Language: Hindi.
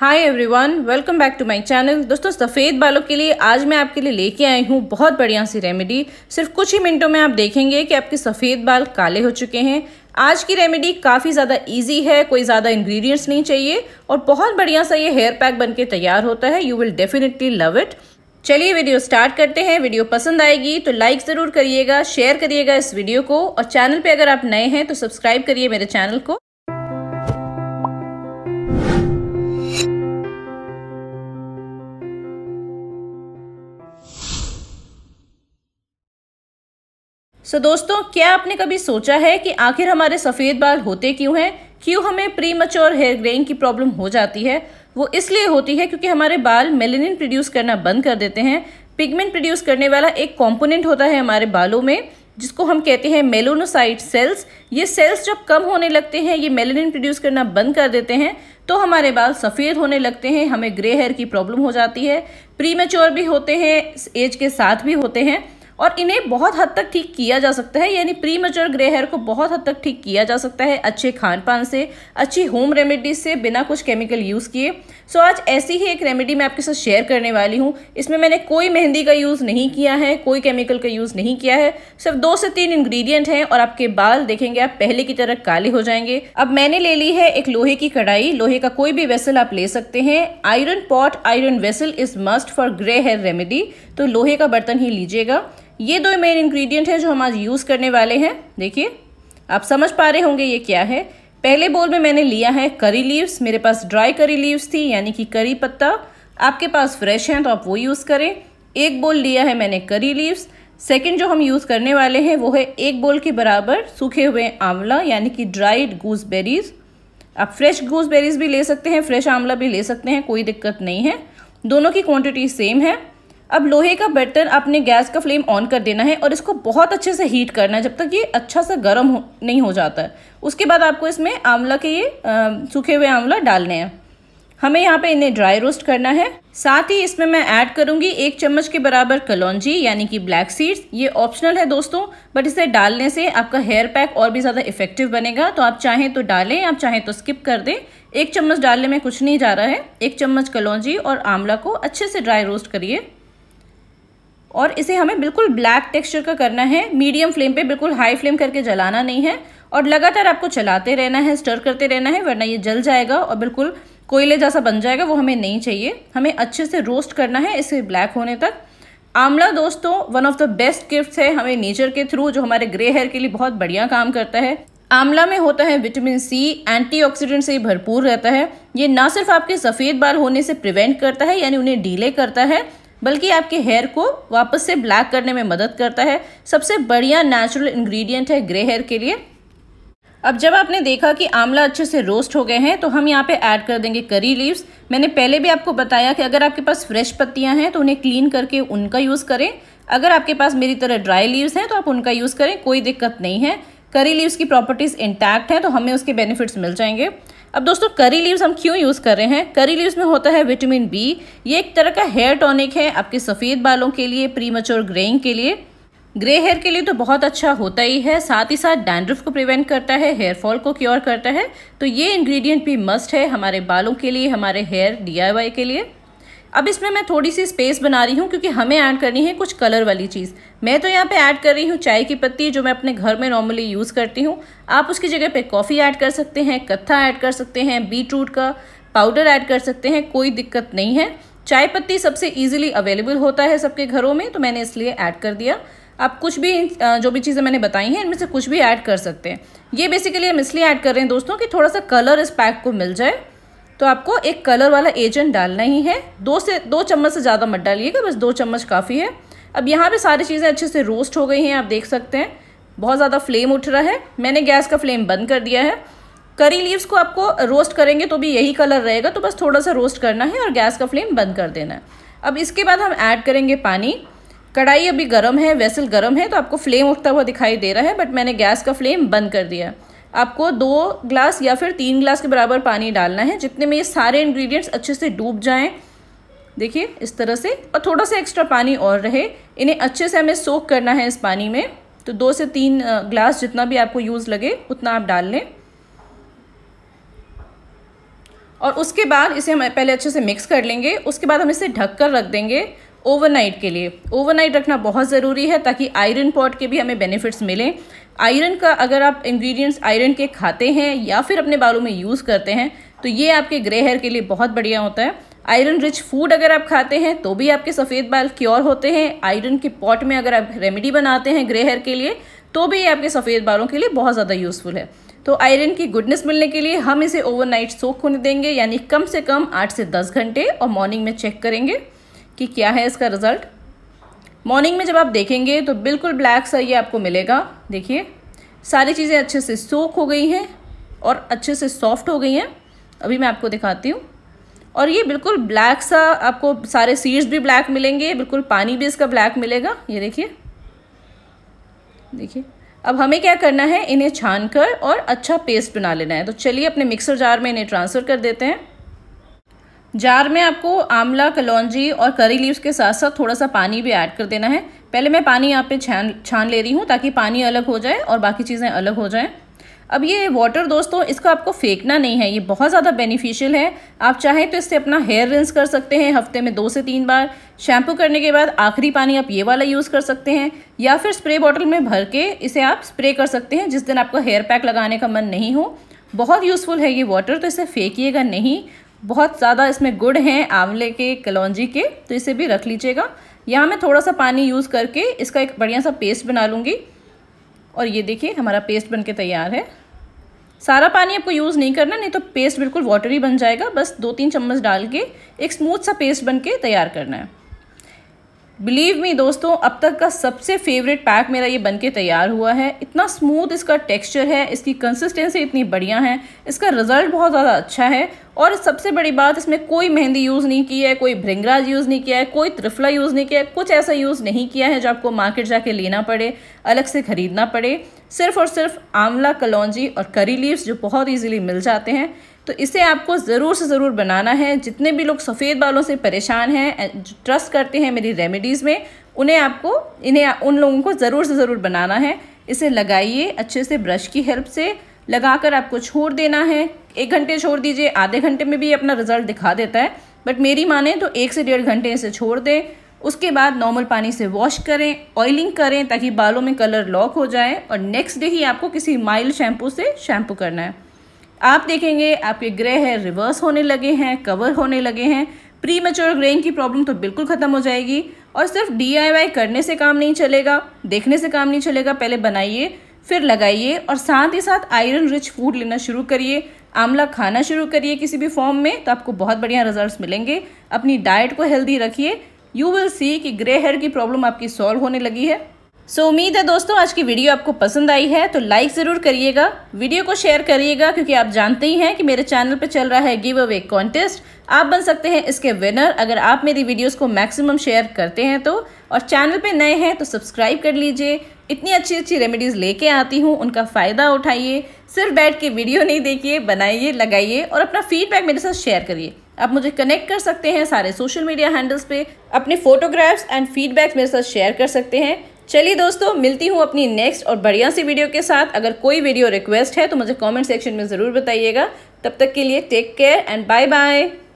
hi everyone welcome back to my channel दोस्तों सफ़ेद बालों के लिए आज मैं आपके लिए लेके आई हूँ बहुत बढ़िया सी रेमेडी सिर्फ कुछ ही मिनटों में आप देखेंगे कि आपके सफ़ेद बाल काले हो चुके हैं आज की रेमेडी काफ़ी ज़्यादा इजी है कोई ज़्यादा इंग्रेडिएंट्स नहीं चाहिए और बहुत बढ़िया सा ये हेयर पैक बन तैयार होता है you will definitely love it चलिए वीडियो स्टार्ट करते हैं वीडियो पसंद आएगी तो लाइक ज़रूर करिएगा शेयर करिएगा इस वीडियो को और चैनल पर अगर आप नए हैं तो सब्सक्राइब करिए मेरे चैनल को सो so, दोस्तों क्या आपने कभी सोचा है कि आखिर हमारे सफ़ेद बाल होते क्यों हैं क्यों हमें प्री मच्योर हेयर ग्रेइंग की प्रॉब्लम हो जाती है वो इसलिए होती है क्योंकि हमारे बाल मेलेनिन प्रोड्यूस करना बंद कर देते हैं पिगमेंट प्रोड्यूस करने वाला एक कॉम्पोनेंट होता है हमारे बालों में जिसको हम कहते हैं मेलोनोसाइट सेल्स ये सेल्स जब कम होने लगते हैं ये मेलेनिन प्रोड्यूस करना बंद कर देते हैं तो हमारे बाल सफ़ेद होने लगते हैं हमें ग्रे हेयर की प्रॉब्लम हो जाती है प्री भी होते हैं एज के साथ भी होते हैं और इन्हें बहुत हद तक ठीक किया जा सकता है यानी प्री मेच्योर ग्रे हेयर को बहुत हद तक ठीक किया जा सकता है अच्छे खान पान से अच्छी होम रेमेडीज से बिना कुछ केमिकल यूज़ किए सो आज ऐसी ही एक रेमेडी मैं आपके साथ शेयर करने वाली हूँ इसमें मैंने कोई मेहंदी का यूज़ नहीं किया है कोई केमिकल का यूज़ नहीं किया है सिर्फ दो से तीन इंग्रेडिएंट हैं और आपके बाल देखेंगे आप पहले की तरह काले हो जाएंगे अब मैंने ले ली है एक लोहे की कढ़ाई लोहे का कोई भी वेसल आप ले सकते हैं iron pot iron vessel is must for grey hair remedy तो लोहे का बर्तन ही लीजिएगा ये दो मेन इंग्रेडिएंट हैं जो हम आज यूज़ करने वाले हैं देखिए आप समझ पा रहे होंगे ये क्या है पहले बोल में मैंने लिया है करी लीव्स मेरे पास ड्राई करी लीव्स थी यानी कि करी पत्ता आपके पास फ्रेश हैं तो आप वो यूज़ करें एक बोल लिया है मैंने करी लीव्स सेकेंड जो हम यूज़ करने वाले हैं वो है एक बोल के बराबर सूखे हुए आंवला यानी कि ड्राइड गूसबेरीज आप फ्रेश गूसबेरीज भी ले सकते हैं फ्रेश आंवला भी ले सकते हैं कोई दिक्कत नहीं है दोनों की क्वांटिटी सेम है अब लोहे का बर्तन आपने गैस का फ्लेम ऑन कर देना है और इसको बहुत अच्छे से हीट करना है जब तक ये अच्छा सा गर्म हो नहीं हो जाता है उसके बाद आपको इसमें आंवला के ये सूखे हुए आंवला डालने हैं हमें यहाँ पे इन्हें ड्राई रोस्ट करना है साथ ही इसमें मैं ऐड करूँगी एक चम्मच के बराबर कलौजी यानी कि ब्लैक सीड्स ये ऑप्शनल है दोस्तों बट इसे डालने से आपका हेयर पैक और भी ज़्यादा इफेक्टिव बनेगा तो आप चाहें तो डालें आप चाहें तो स्किप कर दें एक चम्मच डालने में कुछ नहीं जा रहा है एक चम्मच कलौजी और आंवला को अच्छे से ड्राई रोस्ट करिए और इसे हमें बिल्कुल ब्लैक टेक्सचर का करना है मीडियम फ्लेम पे बिल्कुल हाई फ्लेम करके जलाना नहीं है और लगातार आपको चलाते रहना है स्टर करते रहना है वरना ये जल जाएगा और बिल्कुल कोयले जैसा बन जाएगा वो हमें नहीं चाहिए हमें अच्छे से रोस्ट करना है इसे ब्लैक होने तक आंवला दोस्तों one of the best gift है हमें नेचर के थ्रू जो हमारे ग्रे हेयर के लिए बहुत बढ़िया काम करता है आंवला में होता है विटामिन सी एंटीऑक्सीडेंट से भरपूर रहता है ये ना सिर्फ आपके सफ़ेद बाल होने से प्रिवेंट करता है यानी उन्हें डीले करता है बल्कि आपके हेयर को वापस से ब्लैक करने में मदद करता है सबसे बढ़िया नेचुरल इंग्रेडिएंट है ग्रे हेयर के लिए अब जब आपने देखा कि आंवला अच्छे से रोस्ट हो गए हैं तो हम यहाँ पे ऐड कर देंगे करी लीव्स मैंने पहले भी आपको बताया कि अगर आपके पास फ्रेश पत्तियाँ हैं तो उन्हें क्लीन करके उनका यूज़ करें अगर आपके पास मेरी तरह ड्राई लीव्स हैं तो आप उनका यूज़ करें कोई दिक्कत नहीं है करी लीव्स की प्रॉपर्टीज़ इंटैक्ट हैं तो हमें उसके बेनिफिट्स मिल जाएंगे अब दोस्तों करी लीव्स हम क्यों यूज़ कर रहे हैं करी लीव्स में होता है विटामिन बी ये एक तरह का हेयर टॉनिक है आपके सफ़ेद बालों के लिए प्री मच्योर ग्रेइंग के लिए ग्रे हेयर के लिए तो बहुत अच्छा होता ही है साथ ही साथ डैंड्रफ को प्रिवेंट करता है हेयर फॉल को क्योर करता है तो ये इंग्रेडिएंट भी मस्ट है हमारे बालों के लिए हमारे हेयर डी के लिए अब इसमें मैं थोड़ी सी स्पेस बना रही हूँ क्योंकि हमें ऐड करनी है कुछ कलर वाली चीज़ मैं तो यहाँ पे ऐड कर रही हूँ चाय की पत्ती जो मैं अपने घर में नॉर्मली यूज़ करती हूँ आप उसकी जगह पे कॉफ़ी ऐड कर सकते हैं कत्था ऐड कर सकते हैं बीट रूट का पाउडर ऐड कर सकते हैं कोई दिक्कत नहीं है चाय पत्ती सबसे ईजिली अवेलेबल होता है सबके घरों में तो मैंने इसलिए ऐड कर दिया आप कुछ भी जो भी चीज़ें मैंने बताई हैं इनमें से कुछ भी ऐड कर सकते हैं ये बेसिकली हम इसलिए ऐड कर रहे हैं दोस्तों कि थोड़ा सा कलर इस पैक को मिल जाए तो आपको एक कलर वाला एजेंट डालना ही है दो से दो चम्मच से ज़्यादा मत डालिएगा बस दो चम्मच काफ़ी है अब यहाँ पे सारी चीज़ें अच्छे से रोस्ट हो गई हैं आप देख सकते हैं बहुत ज़्यादा फ्लेम उठ रहा है मैंने गैस का फ्लेम बंद कर दिया है करी लीव्स को आपको रोस्ट करेंगे तो भी यही कलर रहेगा तो बस थोड़ा सा रोस्ट करना है और गैस का फ्लेम बंद कर देना है अब इसके बाद हम ऐड करेंगे पानी कढ़ाई अभी गर्म है वेसल गर्म है तो आपको फ्लेम उठता हुआ दिखाई दे रहा है बट मैंने गैस का फ्लेम बंद कर दिया है आपको दो ग्लास या फिर तीन ग्लास के बराबर पानी डालना है जितने में ये सारे इंग्रेडिएंट्स अच्छे से डूब जाएं देखिए इस तरह से और थोड़ा सा एक्स्ट्रा पानी और रहे इन्हें अच्छे से हमें सोख करना है इस पानी में तो दो से तीन ग्लास जितना भी आपको यूज़ लगे उतना आप डाल लें और उसके बाद इसे हम पहले अच्छे से मिक्स कर लेंगे उसके बाद हम इसे ढक कर रख देंगे ओवरनाइट के लिए ओवरनाइट रखना बहुत ज़रूरी है ताकि आयरन पॉट के भी हमें बेनिफिट्स मिलें आयरन का अगर आप इंग्रेडिएंट्स आयरन के खाते हैं या फिर अपने बालों में यूज़ करते हैं तो ये आपके ग्रे हेयर के लिए बहुत बढ़िया होता है आयरन रिच फूड अगर आप खाते हैं तो भी आपके सफ़ेद बाल क्योर होते हैं आयरन के पॉट में अगर आप रेमेडी बनाते हैं ग्रे हेयर के लिए तो भी ये आपके सफ़ेद बालों के लिए बहुत ज़्यादा यूज़फुल है तो आयरन की गुडनेस मिलने के लिए हम इसे ओवरनाइट सोख होने देंगे यानी कम से कम आठ से दस घंटे और मॉर्निंग में चेक करेंगे कि क्या है इसका रिज़ल्ट मॉर्निंग में जब आप देखेंगे तो बिल्कुल ब्लैक सा ये आपको मिलेगा देखिए सारी चीज़ें अच्छे से सोख हो गई हैं और अच्छे से सॉफ्ट हो गई हैं अभी मैं आपको दिखाती हूँ और ये बिल्कुल ब्लैक सा आपको सारे सीड्स भी ब्लैक मिलेंगे बिल्कुल पानी भी इसका ब्लैक मिलेगा ये देखिए देखिए अब हमें क्या करना है इन्हें छान कर और अच्छा पेस्ट बना लेना है तो चलिए अपने मिक्सर जार में इन्हें ट्रांसफ़र कर देते हैं जार में आपको आंवला कलौजी और करी लीव्स के साथ साथ थोड़ा सा पानी भी ऐड कर देना है पहले मैं पानी यहाँ पे छान छान ले रही हूँ ताकि पानी अलग हो जाए और बाकी चीज़ें अलग हो जाएँ अब ये वाटर दोस्तों इसको आपको फेंकना नहीं है ये बहुत ज़्यादा बेनिफिशियल है आप चाहें तो इससे अपना हेयर रिंस कर सकते हैं हफ्ते में दो से तीन बार शैम्पू करने के बाद आखिरी पानी आप ये वाला यूज़ कर सकते हैं या फिर स्प्रे बॉटल में भर के इसे आप स्प्रे कर सकते हैं जिस दिन आपका हेयर पैक लगाने का मन नहीं हो बहुत यूज़फुल है ये वाटर तो इसे फेंकिएगा नहीं बहुत ज़्यादा इसमें गुड़ हैं आंवले के कलौजी के तो इसे भी रख लीजिएगा यहाँ मैं थोड़ा सा पानी यूज़ करके इसका एक बढ़िया सा पेस्ट बना लूँगी और ये देखिए हमारा पेस्ट बन के तैयार है सारा पानी आपको यूज़ नहीं करना नहीं तो पेस्ट बिल्कुल वाटरी बन जाएगा बस दो तीन चम्मच डाल के एक स्मूथ सा पेस्ट बन के तैयार करना है बिलीव मी दोस्तों अब तक का सबसे फेवरेट पैक मेरा ये बन के तैयार हुआ है इतना स्मूथ इसका टेक्सचर है इसकी कंसिस्टेंसी इतनी बढ़िया है इसका रिज़ल्ट बहुत ज़्यादा अच्छा है और सबसे बड़ी बात इसमें कोई मेहंदी यूज़ नहीं की है कोई भृंगराज यूज़ नहीं किया है कोई त्रिफला यूज़ नहीं किया है कुछ ऐसा यूज़ नहीं किया है जो आपको मार्केट जाके लेना पड़े अलग से ख़रीदना पड़े सिर्फ और सिर्फ आंवला कलौजी और करी लीव्स जो बहुत ईजिली मिल जाते हैं तो इसे आपको ज़रूर से ज़रूर बनाना है जितने भी लोग सफ़ेद बालों से परेशान हैं ट्रस्ट करते हैं मेरी रेमेडीज़ में उन्हें आपको इन्हें उन लोगों को ज़रूर से ज़रूर बनाना है इसे लगाइए अच्छे से ब्रश की हेल्प से लगाकर आपको छोड़ देना है एक घंटे छोड़ दीजिए आधे घंटे में भी अपना रिज़ल्ट दिखा देता है बट मेरी माने तो एक से डेढ़ घंटे इसे छोड़ दें उसके बाद नॉर्मल पानी से वॉश करें ऑयलिंग करें ताकि बालों में कलर लॉक हो जाए और नेक्स्ट डे ही आपको किसी माइल्ड शैम्पू से शैम्पू करना है आप देखेंगे आपके ग्रे हेयर रिवर्स होने लगे हैं कवर होने लगे हैं प्री मेच्योर ग्रेइंग की प्रॉब्लम तो बिल्कुल ख़त्म हो जाएगी और सिर्फ डी करने से काम नहीं चलेगा देखने से काम नहीं चलेगा पहले बनाइए फिर लगाइए और साथ ही साथ आयरन रिच फूड लेना शुरू करिए आंवला खाना शुरू करिए किसी भी फॉर्म में तो आपको बहुत बढ़िया रिजल्ट्स मिलेंगे अपनी डाइट को हेल्दी रखिए यू विल सी कि ग्रे हेयर की प्रॉब्लम आपकी सॉल्व होने लगी है सो उम्मीद है दोस्तों आज की वीडियो आपको पसंद आई है तो लाइक ज़रूर करिएगा वीडियो को शेयर करिएगा क्योंकि आप जानते ही हैं कि मेरे चैनल पर चल रहा है गिव अवे कॉन्टेस्ट आप बन सकते हैं इसके विनर अगर आप मेरी वीडियोस को मैक्सिमम शेयर करते हैं तो और चैनल पे नए हैं तो सब्सक्राइब कर लीजिए इतनी अच्छी अच्छी रेमेडीज़ लेके आती हूँ उनका फ़ायदा उठाइए सिर्फ बैठ के वीडियो नहीं देखिए बनाइए लगाइए और अपना फीडबैक मेरे साथ शेयर करिए आप मुझे कनेक्ट कर सकते हैं सारे सोशल मीडिया हैंडल्स पे अपने फोटोग्राफ्स एंड फीडबैक्स मेरे साथ शेयर कर सकते हैं चलिए दोस्तों मिलती हूँ अपनी नेक्स्ट और बढ़िया सी वीडियो के साथ अगर कोई वीडियो रिक्वेस्ट है तो मुझे कॉमेंट सेक्शन में ज़रूर बताइएगा तब तक के लिए take care and bye bye